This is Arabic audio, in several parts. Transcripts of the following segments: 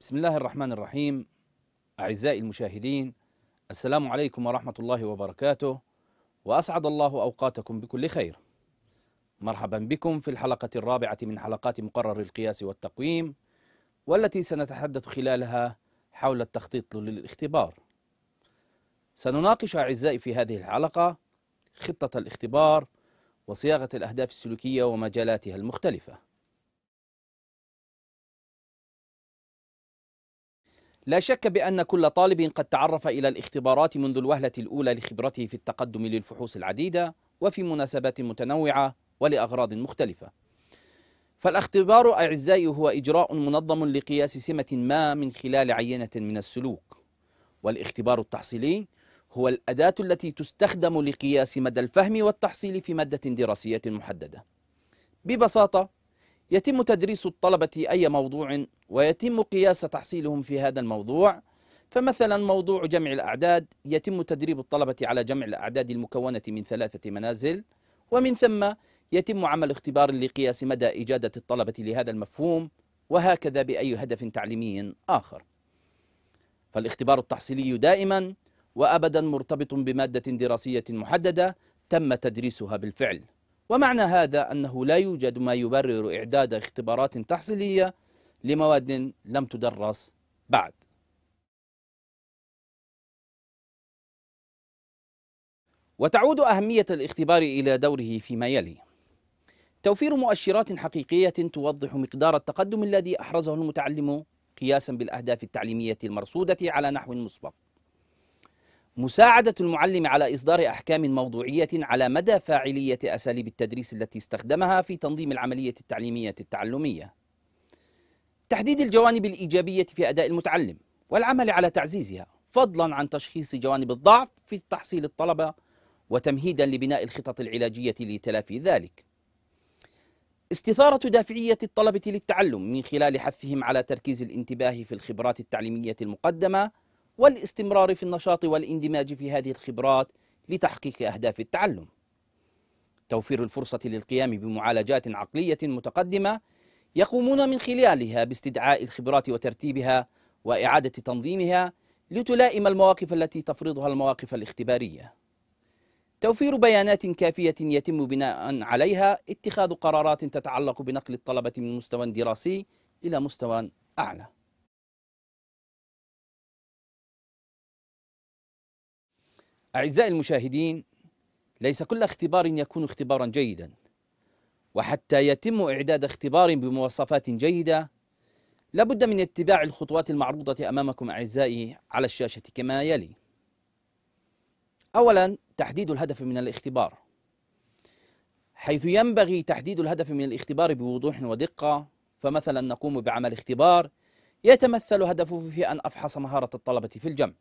بسم الله الرحمن الرحيم أعزائي المشاهدين السلام عليكم ورحمة الله وبركاته وأسعد الله أوقاتكم بكل خير مرحبا بكم في الحلقة الرابعة من حلقات مقرر القياس والتقويم والتي سنتحدث خلالها حول التخطيط للاختبار سنناقش أعزائي في هذه الحلقة خطة الاختبار وصياغة الأهداف السلوكية ومجالاتها المختلفة لا شك بأن كل طالب قد تعرف إلى الاختبارات منذ الوهلة الأولى لخبرته في التقدم للفحوص العديدة وفي مناسبات متنوعة ولأغراض مختلفة فالاختبار أعزائي هو إجراء منظم لقياس سمة ما من خلال عينة من السلوك والاختبار التحصيلي هو الأداة التي تستخدم لقياس مدى الفهم والتحصيل في مادة دراسية محددة ببساطة يتم تدريس الطلبة أي موضوع ويتم قياس تحصيلهم في هذا الموضوع فمثلا موضوع جمع الأعداد يتم تدريب الطلبة على جمع الأعداد المكونة من ثلاثة منازل ومن ثم يتم عمل اختبار لقياس مدى إجادة الطلبة لهذا المفهوم وهكذا بأي هدف تعليمي آخر فالاختبار التحصيلي دائما وأبدا مرتبط بمادة دراسية محددة تم تدريسها بالفعل ومعنى هذا أنه لا يوجد ما يبرر إعداد اختبارات تحصيلية لمواد لم تدرس بعد وتعود أهمية الاختبار إلى دوره فيما يلي توفير مؤشرات حقيقية توضح مقدار التقدم الذي أحرزه المتعلم قياسا بالأهداف التعليمية المرصودة على نحو مسبق مساعدة المعلم على إصدار أحكام موضوعية على مدى فاعلية أساليب التدريس التي استخدمها في تنظيم العملية التعليمية التعلمية. تحديد الجوانب الإيجابية في أداء المتعلم والعمل على تعزيزها فضلا عن تشخيص جوانب الضعف في تحصيل الطلبة وتمهيدا لبناء الخطط العلاجية لتلافي ذلك. استثارة دافعية الطلبة للتعلم من خلال حثهم على تركيز الانتباه في الخبرات التعليمية المقدمة والاستمرار في النشاط والاندماج في هذه الخبرات لتحقيق أهداف التعلم توفير الفرصة للقيام بمعالجات عقلية متقدمة يقومون من خلالها باستدعاء الخبرات وترتيبها وإعادة تنظيمها لتلائم المواقف التي تفرضها المواقف الاختبارية توفير بيانات كافية يتم بناء عليها اتخاذ قرارات تتعلق بنقل الطلبة من مستوى دراسي إلى مستوى أعلى أعزائي المشاهدين ليس كل اختبار يكون اختبارا جيدا وحتى يتم إعداد اختبار بمواصفات جيدة لابد من اتباع الخطوات المعروضة أمامكم أعزائي على الشاشة كما يلي أولا تحديد الهدف من الاختبار حيث ينبغي تحديد الهدف من الاختبار بوضوح ودقة فمثلا نقوم بعمل اختبار يتمثل هدفه في أن أفحص مهارة الطلبة في الجمع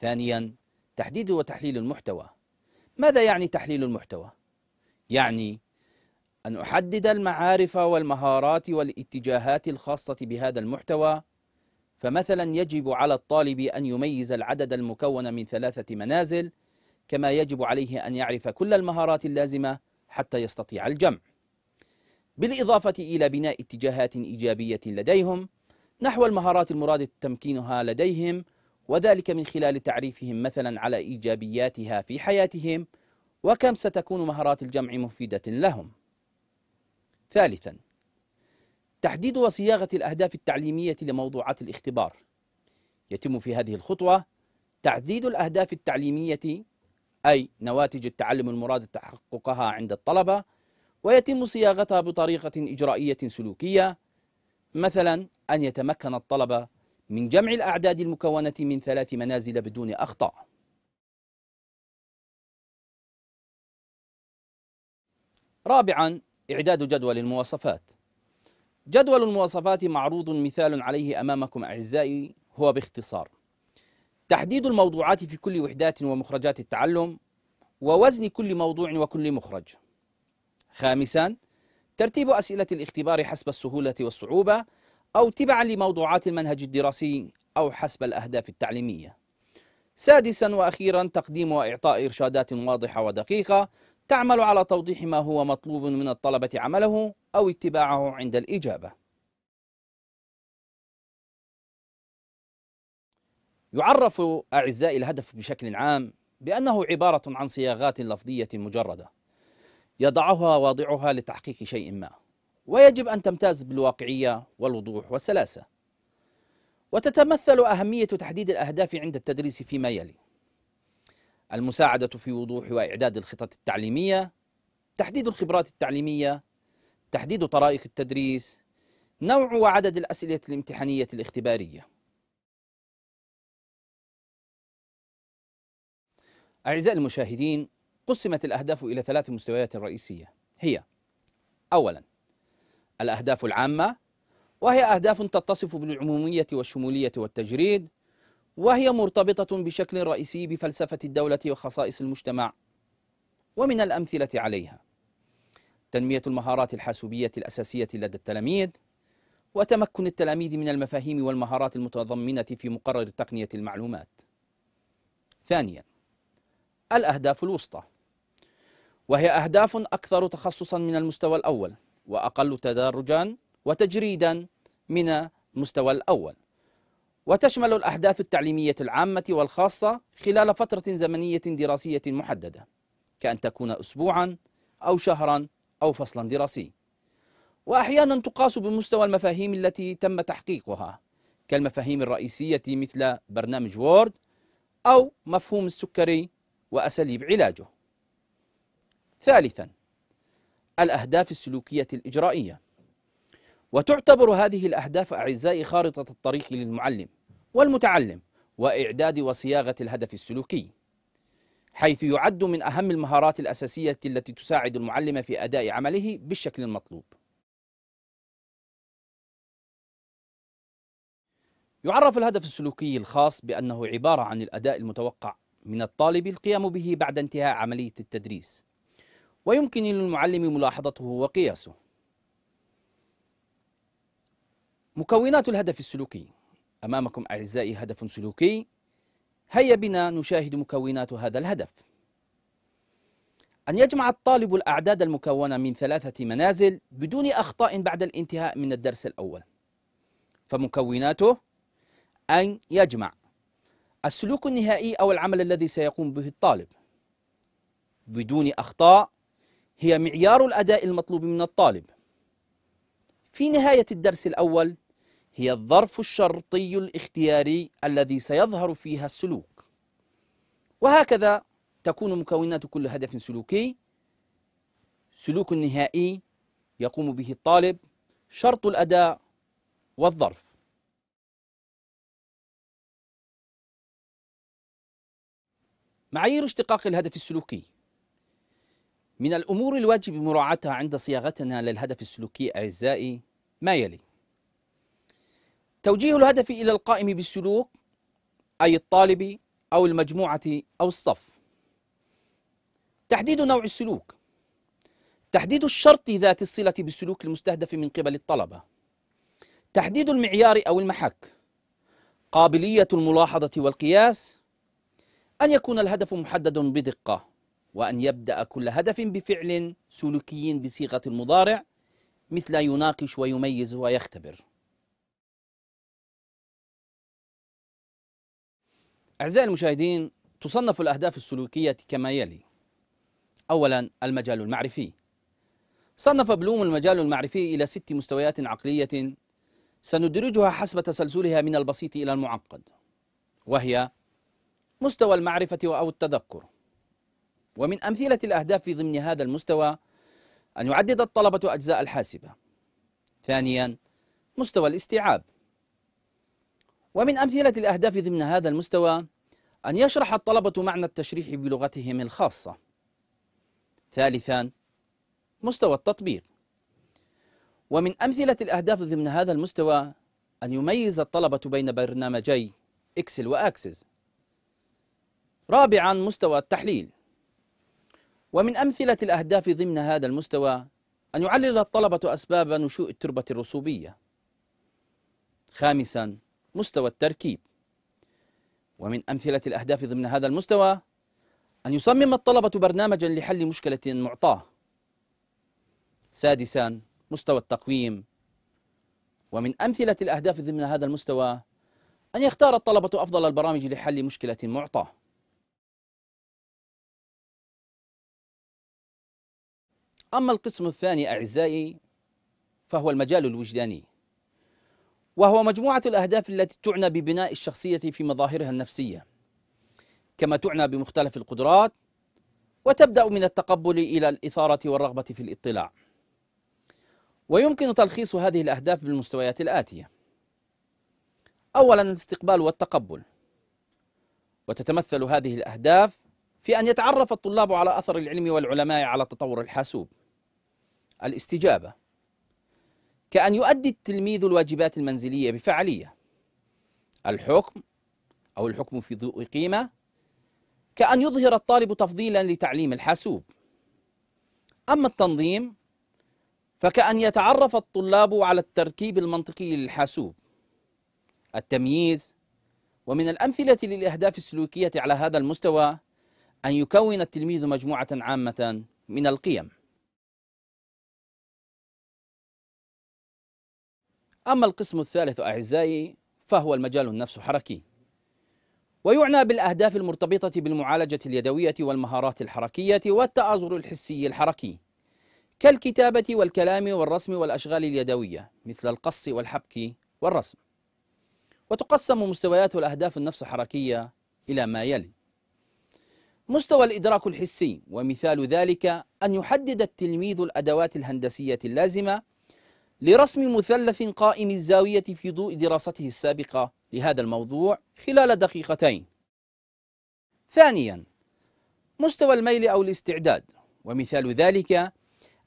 ثانيا تحديد وتحليل المحتوى ماذا يعني تحليل المحتوى؟ يعني أن أحدد المعارف والمهارات والاتجاهات الخاصة بهذا المحتوى فمثلا يجب على الطالب أن يميز العدد المكون من ثلاثة منازل كما يجب عليه أن يعرف كل المهارات اللازمة حتى يستطيع الجمع بالإضافة إلى بناء اتجاهات إيجابية لديهم نحو المهارات المراد تمكينها لديهم وذلك من خلال تعريفهم مثلا على إيجابياتها في حياتهم وكم ستكون مهارات الجمع مفيدة لهم ثالثا تحديد وصياغة الأهداف التعليمية لموضوعات الاختبار يتم في هذه الخطوة تحديد الأهداف التعليمية أي نواتج التعلم المراد تحققها عند الطلبة ويتم صياغتها بطريقة إجرائية سلوكية مثلا أن يتمكن الطلبة من جمع الأعداد المكونة من ثلاث منازل بدون أخطاء رابعا إعداد جدول المواصفات جدول المواصفات معروض مثال عليه أمامكم أعزائي هو باختصار تحديد الموضوعات في كل وحدات ومخرجات التعلم ووزن كل موضوع وكل مخرج خامسا ترتيب أسئلة الاختبار حسب السهولة والصعوبة أو تبعا لموضوعات المنهج الدراسي أو حسب الأهداف التعليمية سادسا وأخيرا تقديم وإعطاء إرشادات واضحة ودقيقة تعمل على توضيح ما هو مطلوب من الطلبة عمله أو اتباعه عند الإجابة يعرف أعزائي الهدف بشكل عام بأنه عبارة عن صياغات لفظية مجردة يضعها واضعها لتحقيق شيء ما ويجب أن تمتاز بالواقعية والوضوح والسلاسة وتتمثل أهمية تحديد الأهداف عند التدريس فيما يلي المساعدة في وضوح وإعداد الخطط التعليمية تحديد الخبرات التعليمية تحديد طرائق التدريس نوع وعدد الأسئلة الامتحانية الاختبارية أعزائي المشاهدين قسمت الأهداف إلى ثلاث مستويات رئيسية هي أولاً الأهداف العامة وهي أهداف تتصف بالعمومية والشمولية والتجريد وهي مرتبطة بشكل رئيسي بفلسفة الدولة وخصائص المجتمع ومن الأمثلة عليها تنمية المهارات الحاسوبية الأساسية لدى التلاميذ وتمكن التلاميذ من المفاهيم والمهارات المتضمنة في مقرر تقنية المعلومات ثانيا الأهداف الوسطى وهي أهداف أكثر تخصصا من المستوى الأول وأقل تدرجا وتجريدا من المستوى الأول وتشمل الأحداث التعليمية العامة والخاصة خلال فترة زمنية دراسية محددة كأن تكون أسبوعا أو شهرا أو فصلا دراسي وأحيانا تقاس بمستوى المفاهيم التي تم تحقيقها كالمفاهيم الرئيسية مثل برنامج وورد أو مفهوم السكري وأساليب علاجه ثالثا الأهداف السلوكية الإجرائية وتعتبر هذه الأهداف أعزائي خارطة الطريق للمعلم والمتعلم وإعداد وصياغة الهدف السلوكي حيث يعد من أهم المهارات الأساسية التي تساعد المعلم في أداء عمله بالشكل المطلوب يعرف الهدف السلوكي الخاص بأنه عبارة عن الأداء المتوقع من الطالب القيام به بعد انتهاء عملية التدريس ويمكن للمعلم ملاحظته وقياسه مكونات الهدف السلوكي أمامكم أعزائي هدف سلوكي هيا بنا نشاهد مكونات هذا الهدف أن يجمع الطالب الأعداد المكونة من ثلاثة منازل بدون أخطاء بعد الانتهاء من الدرس الأول فمكوناته أن يجمع السلوك النهائي أو العمل الذي سيقوم به الطالب بدون أخطاء هي معيار الأداء المطلوب من الطالب في نهاية الدرس الأول هي الظرف الشرطي الاختياري الذي سيظهر فيها السلوك وهكذا تكون مكونات كل هدف سلوكي سلوك نهائي يقوم به الطالب شرط الأداء والظرف معايير اشتقاق الهدف السلوكي من الأمور الواجب مراعاتها عند صياغتنا للهدف السلوكي أعزائي ما يلي توجيه الهدف إلى القائم بالسلوك أي الطالب أو المجموعة أو الصف تحديد نوع السلوك تحديد الشرط ذات الصلة بالسلوك المستهدف من قبل الطلبة تحديد المعيار أو المحك قابلية الملاحظة والقياس أن يكون الهدف محدد بدقة وأن يبدأ كل هدف بفعل سلوكي بصيغة المضارع مثل يناقش ويميز ويختبر أعزائي المشاهدين تصنف الأهداف السلوكية كما يلي أولا المجال المعرفي صنف بلوم المجال المعرفي إلى ست مستويات عقلية سندرجها حسب تسلسلها من البسيط إلى المعقد وهي مستوى المعرفة أو التذكر ومن أمثلة الأهداف في ضمن هذا المستوى أن يعدد الطلبة أجزاء الحاسبة ثانيا مستوى الاستيعاب ومن أمثلة الأهداف ضمن هذا المستوى أن يشرح الطلبة معنى التشريح بلغتهم الخاصة ثالثا مستوى التطبيق ومن أمثلة الأهداف ضمن هذا المستوى أن يميز الطلبة بين برنامجي إكسل وأكسس رابعا مستوى التحليل ومن أمثلة الأهداف ضمن هذا المستوى أن يعلل الطلبة أسباب نشوء التربة الرسوبية خامسا مستوى التركيب ومن أمثلة الأهداف ضمن هذا المستوى أن يصمم الطلبة برنامجا لحل مشكلة معطاه سادسا مستوى التقويم ومن أمثلة الأهداف ضمن هذا المستوى أن يختار الطلبة أفضل البرامج لحل مشكلة معطاه أما القسم الثاني أعزائي فهو المجال الوجداني وهو مجموعة الأهداف التي تعنى ببناء الشخصية في مظاهرها النفسية كما تعنى بمختلف القدرات وتبدأ من التقبل إلى الإثارة والرغبة في الاطلاع ويمكن تلخيص هذه الأهداف بالمستويات الآتية أولا الاستقبال والتقبل وتتمثل هذه الأهداف في أن يتعرف الطلاب على أثر العلم والعلماء على تطور الحاسوب الاستجابة كأن يؤدي التلميذ الواجبات المنزلية بفعالية الحكم أو الحكم في ضوء قيمة كأن يظهر الطالب تفضيلا لتعليم الحاسوب أما التنظيم فكأن يتعرف الطلاب على التركيب المنطقي للحاسوب التمييز ومن الأمثلة للأهداف السلوكية على هذا المستوى أن يكون التلميذ مجموعة عامة من القيم أما القسم الثالث أعزائي فهو المجال النفس حركي ويعنى بالأهداف المرتبطة بالمعالجة اليدوية والمهارات الحركية والتآزر الحسي الحركي كالكتابة والكلام والرسم والأشغال اليدوية مثل القص والحبك والرسم وتقسم مستويات الأهداف النفس الحركية إلى ما يلي مستوى الإدراك الحسي ومثال ذلك أن يحدد التلميذ الأدوات الهندسية اللازمة لرسم مثلث قائم الزاوية في ضوء دراسته السابقة لهذا الموضوع خلال دقيقتين ثانيا مستوى الميل أو الاستعداد ومثال ذلك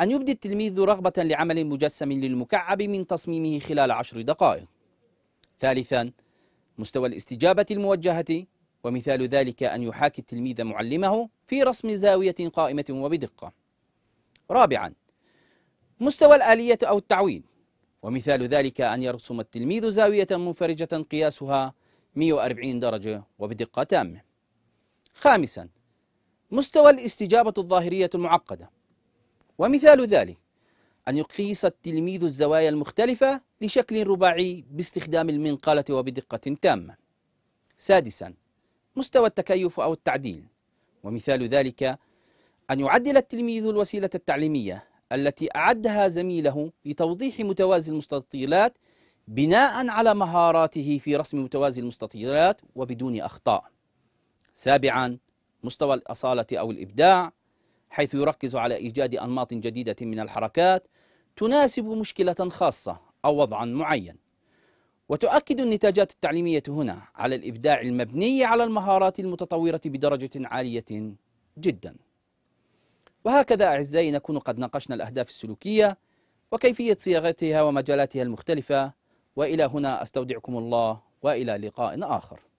أن يبدي التلميذ رغبة لعمل مجسم للمكعب من تصميمه خلال عشر دقائق ثالثا مستوى الاستجابة الموجهة ومثال ذلك أن يحاكي التلميذ معلمه في رسم زاوية قائمة وبدقة رابعا مستوى الآلية أو التعويل ومثال ذلك أن يرسم التلميذ زاوية منفرجة قياسها 140 درجة وبدقة تامة خامسا مستوى الاستجابة الظاهرية المعقدة ومثال ذلك أن يقيس التلميذ الزوايا المختلفة لشكل رباعي باستخدام المنقلة وبدقة تامة سادسا مستوى التكيف أو التعديل ومثال ذلك أن يعدل التلميذ الوسيلة التعليمية التي أعدها زميله لتوضيح متوازي المستطيلات بناء على مهاراته في رسم متوازي المستطيلات وبدون أخطاء سابعا مستوى الأصالة أو الإبداع حيث يركز على إيجاد أنماط جديدة من الحركات تناسب مشكلة خاصة أو وضعا معين وتؤكد النتاجات التعليمية هنا على الإبداع المبني على المهارات المتطورة بدرجة عالية جداً وهكذا أعزائي نكون قد ناقشنا الأهداف السلوكية وكيفية صياغتها ومجالاتها المختلفة وإلى هنا أستودعكم الله وإلى لقاء آخر